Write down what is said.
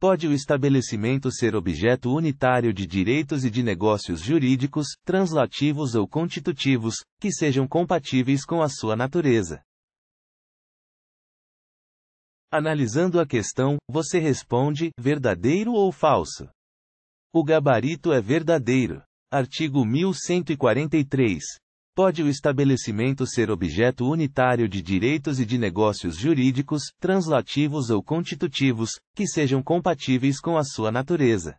Pode o estabelecimento ser objeto unitário de direitos e de negócios jurídicos, translativos ou constitutivos, que sejam compatíveis com a sua natureza. Analisando a questão, você responde: verdadeiro ou falso? O gabarito é verdadeiro. Artigo 1143 pode o estabelecimento ser objeto unitário de direitos e de negócios jurídicos, translativos ou constitutivos, que sejam compatíveis com a sua natureza.